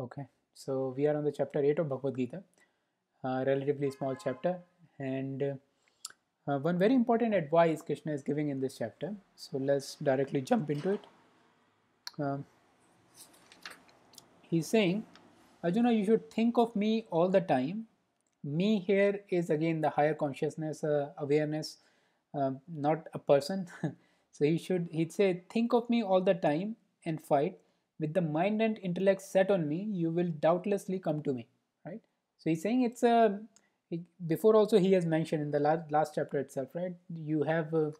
Okay, so we are on the chapter 8 of Bhagavad Gita, a relatively small chapter, and uh, one very important advice Krishna is giving in this chapter. So let's directly jump into it. Um, he's saying, Arjuna, you should think of me all the time. Me here is again the higher consciousness, uh, awareness, um, not a person. so he should, he'd say, think of me all the time and fight with the mind and intellect set on me, you will doubtlessly come to me. Right? So he's saying it's a before also he has mentioned in the last, last chapter itself right you have uh,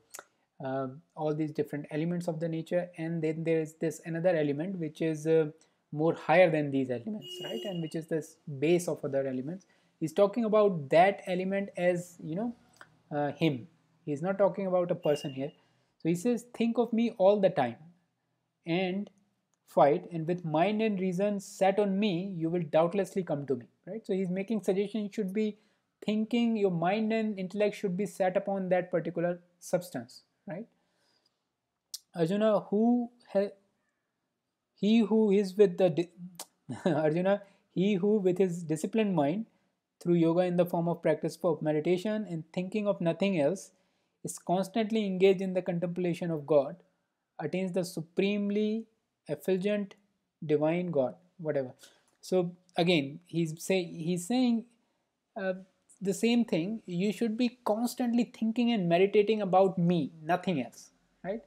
uh, all these different elements of the nature and then there is this another element which is uh, more higher than these elements right and which is this base of other elements he's talking about that element as you know uh, him he's not talking about a person here so he says think of me all the time and fight and with mind and reason set on me you will doubtlessly come to me right so he's making suggestion should be thinking your mind and intellect should be set upon that particular substance right arjuna who he who is with the arjuna he who with his disciplined mind through yoga in the form of practice of meditation and thinking of nothing else is constantly engaged in the contemplation of god attains the supremely effulgent divine god whatever so again he's say he's saying uh, the same thing you should be constantly thinking and meditating about me nothing else right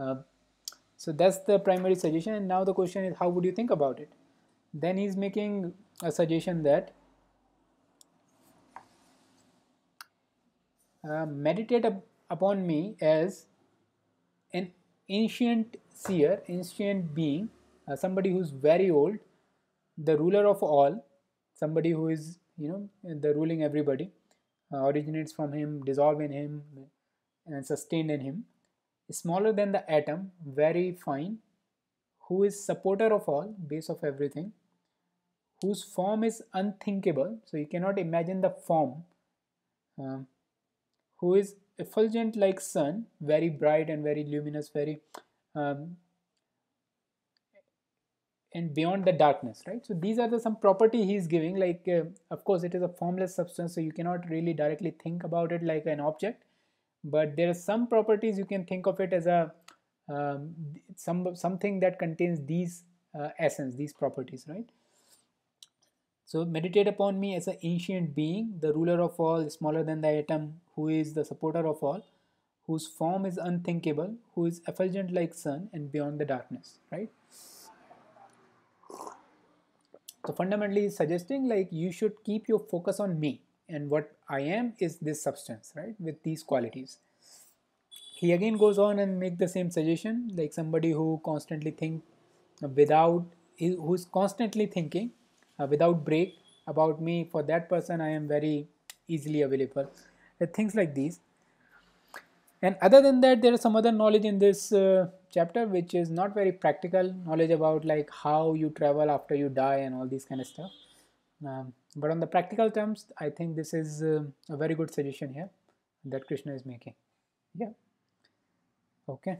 uh, so that's the primary suggestion and now the question is how would you think about it then he's making a suggestion that uh, meditate upon me as an ancient seer, ancient being, uh, somebody who's very old, the ruler of all, somebody who is, you know, the ruling everybody, uh, originates from him, dissolve in him, and sustained in him, smaller than the atom, very fine, who is supporter of all, base of everything, whose form is unthinkable, so you cannot imagine the form, uh, who is effulgent like sun, very bright and very luminous, very um, and beyond the darkness, right? So these are the some property he is giving. Like uh, of course it is a formless substance, so you cannot really directly think about it like an object, but there are some properties you can think of it as a um, some something that contains these uh, essence, these properties, right? So meditate upon me as an ancient being, the ruler of all, smaller than the atom, who is the supporter of all, whose form is unthinkable, who is effulgent like sun and beyond the darkness, right? So fundamentally suggesting like you should keep your focus on me and what I am is this substance, right? With these qualities. He again goes on and make the same suggestion like somebody who constantly think without who's constantly thinking uh, without break about me for that person I am very easily available uh, things like these and other than that there is some other knowledge in this uh, chapter which is not very practical knowledge about like how you travel after you die and all these kind of stuff um, but on the practical terms i think this is uh, a very good suggestion here that krishna is making yeah okay